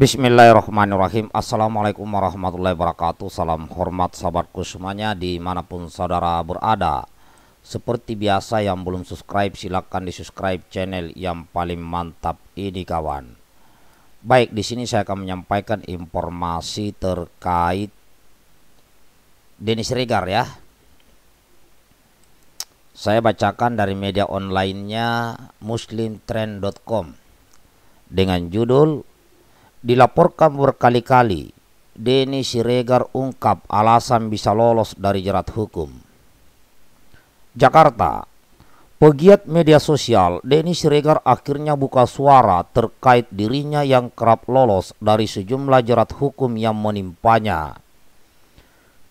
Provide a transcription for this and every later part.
Bismillahirrahmanirrahim Assalamualaikum warahmatullahi wabarakatuh Salam hormat sahabatku semuanya dimanapun saudara berada Seperti biasa yang belum subscribe silahkan di subscribe channel yang paling mantap ini kawan Baik di sini saya akan menyampaikan informasi terkait Denis Regar ya Saya bacakan dari media online online-nya muslimtrend.com dengan judul Dilaporkan berkali-kali, Denny Siregar ungkap alasan bisa lolos dari jerat hukum. Jakarta, pegiat media sosial Denny Siregar akhirnya buka suara terkait dirinya yang kerap lolos dari sejumlah jerat hukum yang menimpanya.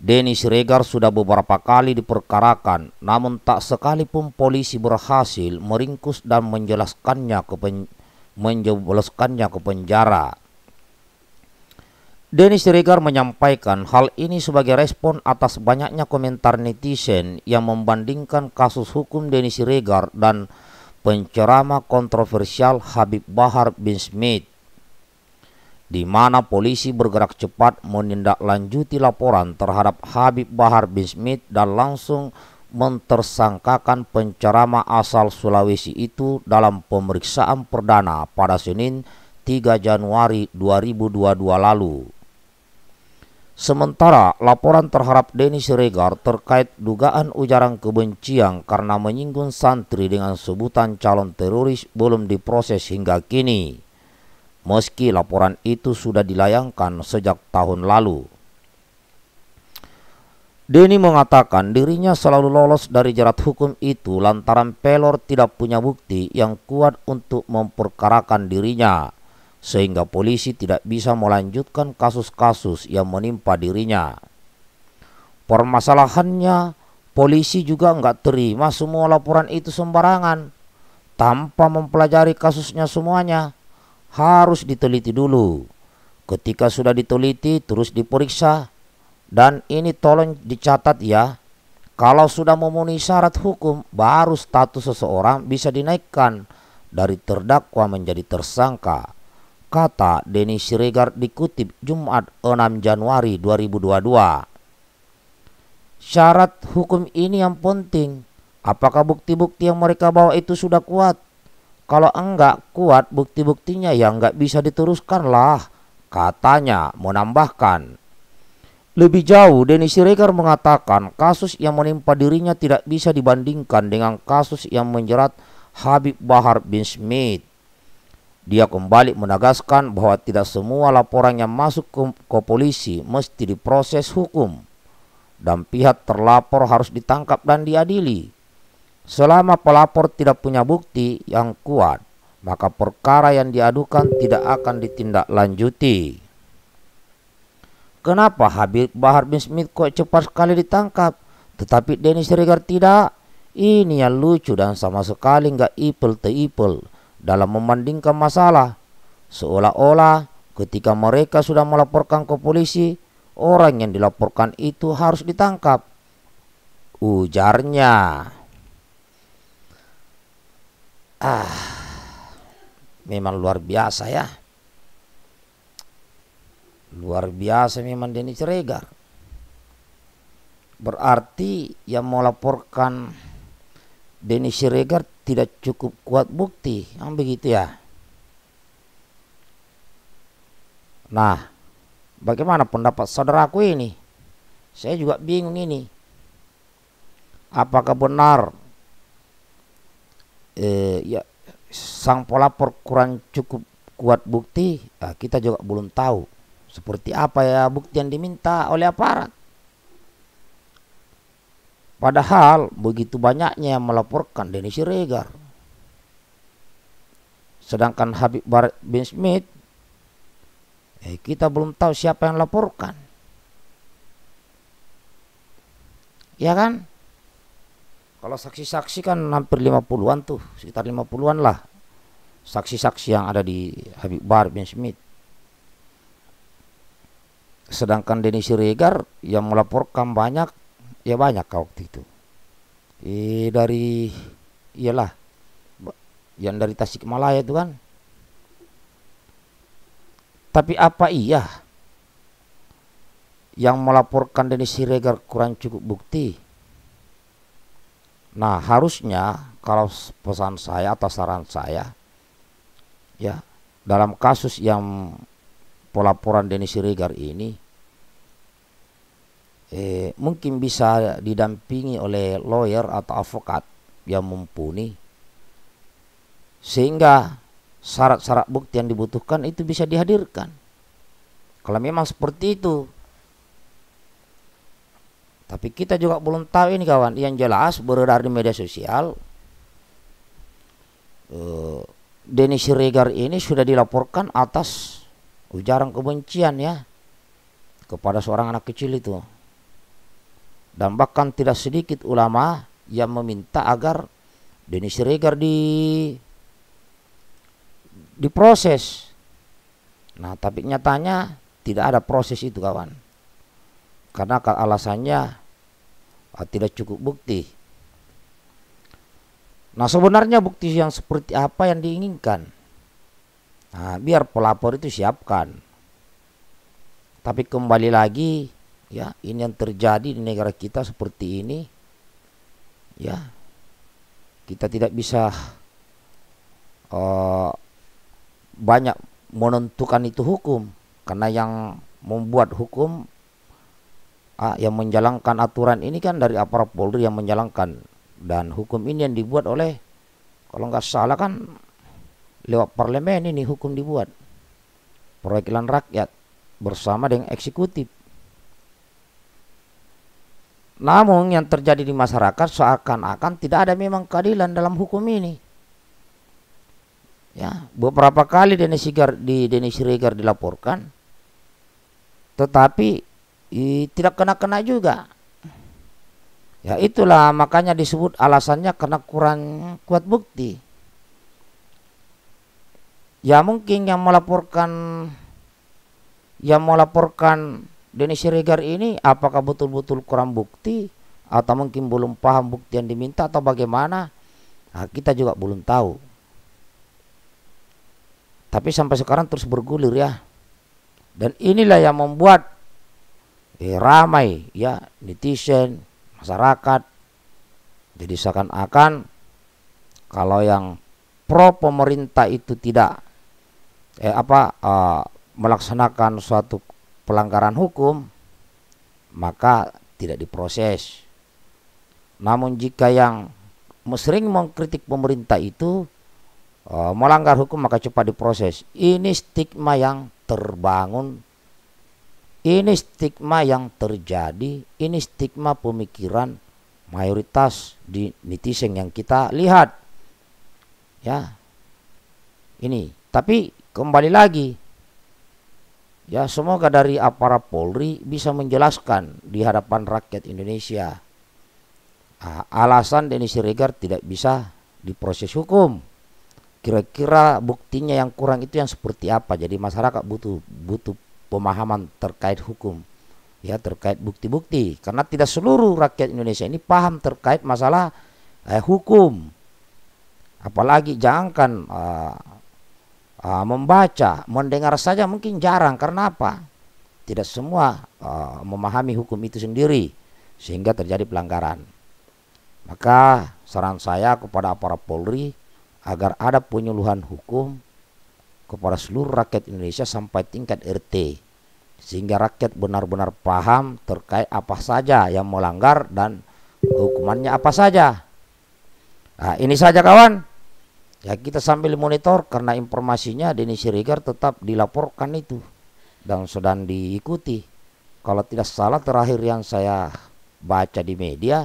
Denny Siregar sudah beberapa kali diperkarakan, namun tak sekalipun polisi berhasil meringkus dan menjelaskannya ke, pen menjelaskannya ke penjara. Dennis Siregar menyampaikan hal ini sebagai respon atas banyaknya komentar netizen yang membandingkan kasus hukum Dennis Siregar dan pencerama kontroversial Habib Bahar bin Smith, di mana polisi bergerak cepat menindaklanjuti laporan terhadap Habib Bahar bin Smith dan langsung mentersangkakan pencerama asal Sulawesi itu dalam pemeriksaan perdana pada Senin 3 Januari 2022 lalu. Sementara laporan terhadap Denny Siregar terkait dugaan ujaran kebencian karena menyinggung santri dengan sebutan calon teroris belum diproses hingga kini. Meski laporan itu sudah dilayangkan sejak tahun lalu. Denny mengatakan dirinya selalu lolos dari jerat hukum itu lantaran Pelor tidak punya bukti yang kuat untuk memperkarakan dirinya sehingga polisi tidak bisa melanjutkan kasus-kasus yang menimpa dirinya. Permasalahannya, polisi juga nggak terima semua laporan itu sembarangan, tanpa mempelajari kasusnya semuanya. Harus diteliti dulu. Ketika sudah diteliti, terus diperiksa. Dan ini tolong dicatat ya, kalau sudah memenuhi syarat hukum, baru status seseorang bisa dinaikkan dari terdakwa menjadi tersangka. Kata Denny Siregar dikutip Jumat 6 Januari 2022. Syarat hukum ini yang penting. Apakah bukti-bukti yang mereka bawa itu sudah kuat? Kalau enggak kuat bukti-buktinya ya enggak bisa diteruskan lah. Katanya menambahkan. Lebih jauh, Denny Siregar mengatakan kasus yang menimpa dirinya tidak bisa dibandingkan dengan kasus yang menjerat Habib Bahar bin Smith. Dia kembali menegaskan bahwa tidak semua laporan yang masuk ke, ke polisi mesti diproses hukum dan pihak terlapor harus ditangkap dan diadili. Selama pelapor tidak punya bukti yang kuat, maka perkara yang diadukan tidak akan ditindaklanjuti. Kenapa Habib Bahar bin Smith kok cepat sekali ditangkap, tetapi Dennis Regar tidak? Ini yang lucu dan sama sekali nggak ipel -ipel dalam membandingkan masalah. Seolah-olah ketika mereka sudah melaporkan ke polisi, orang yang dilaporkan itu harus ditangkap. Ujarnya. Ah, memang luar biasa ya. Luar biasa memang Denny Siregar. Berarti yang melaporkan Denny Siregar tidak cukup kuat bukti yang begitu ya nah bagaimana pendapat saudaraku ini saya juga bingung ini apakah benar eh, ya sang pelapor kurang cukup kuat bukti nah, kita juga belum tahu seperti apa ya bukti yang diminta oleh aparat Padahal begitu banyaknya yang melaporkan Denny Siregar. Sedangkan Habib Barat bin Smith, eh, kita belum tahu siapa yang laporkan. Ya kan? Kalau saksi-saksi kan hampir 50-an tuh, sekitar 50-an lah. Saksi-saksi yang ada di Habib Barat bin Smith. Sedangkan Denny Siregar yang melaporkan banyak ya banyak waktu itu e, dari iyalah yang dari Tasikmalaya itu kan tapi apa iya yang melaporkan Denis Siregar kurang cukup bukti nah harusnya kalau pesan saya atau saran saya ya dalam kasus yang pelaporan Denis Siregar ini eh, mungkin bisa didampingi oleh lawyer atau avokat yang mumpuni sehingga syarat-syarat bukti yang dibutuhkan itu bisa dihadirkan kalau memang seperti itu tapi kita juga belum tahu ini kawan yang jelas beredar di media sosial uh, Denny Siregar ini sudah dilaporkan atas ujaran kebencian ya kepada seorang anak kecil itu dan bahkan tidak sedikit ulama yang meminta agar Denis Siregar di diproses. Nah, tapi nyatanya tidak ada proses itu kawan. Karena alasannya ah, tidak cukup bukti. Nah, sebenarnya bukti yang seperti apa yang diinginkan? Nah, biar pelapor itu siapkan. Tapi kembali lagi ya ini yang terjadi di negara kita seperti ini ya kita tidak bisa uh, banyak menentukan itu hukum karena yang membuat hukum uh, yang menjalankan aturan ini kan dari aparat Polri yang menjalankan dan hukum ini yang dibuat oleh kalau nggak salah kan lewat parlemen ini hukum dibuat perwakilan rakyat bersama dengan eksekutif namun yang terjadi di masyarakat seakan-akan tidak ada memang keadilan dalam hukum ini. Ya, beberapa kali Denny Sigar di Denny Siregar dilaporkan, tetapi i, tidak kena-kena juga. Ya itulah makanya disebut alasannya karena kurang kuat bukti. Ya mungkin yang melaporkan yang melaporkan Denny Siregar ini apakah betul-betul kurang bukti atau mungkin belum paham bukti yang diminta atau bagaimana? Nah, kita juga belum tahu. Tapi sampai sekarang terus bergulir ya. Dan inilah yang membuat eh, ramai ya netizen, masyarakat jadi seakan-akan kalau yang pro pemerintah itu tidak eh apa uh, melaksanakan suatu pelanggaran hukum maka tidak diproses. Namun jika yang sering mengkritik pemerintah itu eh, melanggar hukum maka cepat diproses. Ini stigma yang terbangun. Ini stigma yang terjadi, ini stigma pemikiran mayoritas di netizen yang kita lihat. Ya. Ini, tapi kembali lagi Ya, semoga dari aparat Polri bisa menjelaskan di hadapan rakyat Indonesia alasan Denis Siregar tidak bisa diproses hukum. Kira-kira buktinya yang kurang itu yang seperti apa? Jadi masyarakat butuh butuh pemahaman terkait hukum ya terkait bukti-bukti karena tidak seluruh rakyat Indonesia ini paham terkait masalah eh, hukum apalagi jangankan eh, uh, membaca, mendengar saja mungkin jarang. Karena apa? Tidak semua uh, memahami hukum itu sendiri sehingga terjadi pelanggaran. Maka saran saya kepada para Polri agar ada penyuluhan hukum kepada seluruh rakyat Indonesia sampai tingkat RT sehingga rakyat benar-benar paham terkait apa saja yang melanggar dan hukumannya apa saja. Nah, ini saja kawan. Ya kita sambil monitor karena informasinya Denny Siregar tetap dilaporkan itu dan sedang diikuti. Kalau tidak salah terakhir yang saya baca di media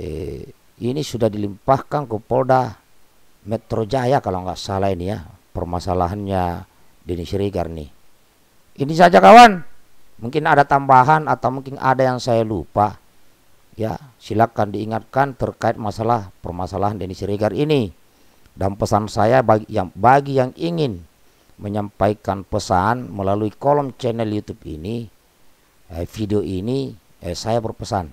eh, ini sudah dilimpahkan ke Polda Metro Jaya kalau nggak salah ini ya permasalahannya Denny Siregar nih. Ini saja kawan. Mungkin ada tambahan atau mungkin ada yang saya lupa. Ya, silakan diingatkan terkait masalah permasalahan Denny Siregar ini. Dan pesan saya bagi yang bagi yang ingin menyampaikan pesan melalui kolom channel YouTube ini, eh, video ini, eh, saya berpesan,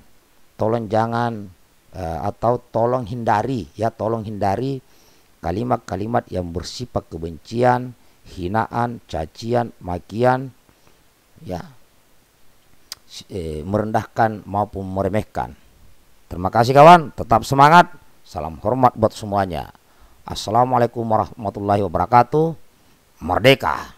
tolong jangan eh, atau tolong hindari ya, tolong hindari kalimat-kalimat yang bersifat kebencian, hinaan, cacian, makian, ya, eh, merendahkan maupun meremehkan. Terima kasih kawan, tetap semangat. Salam hormat buat semuanya. Assalamualaikum warahmatullahi wabarakatuh. Merdeka!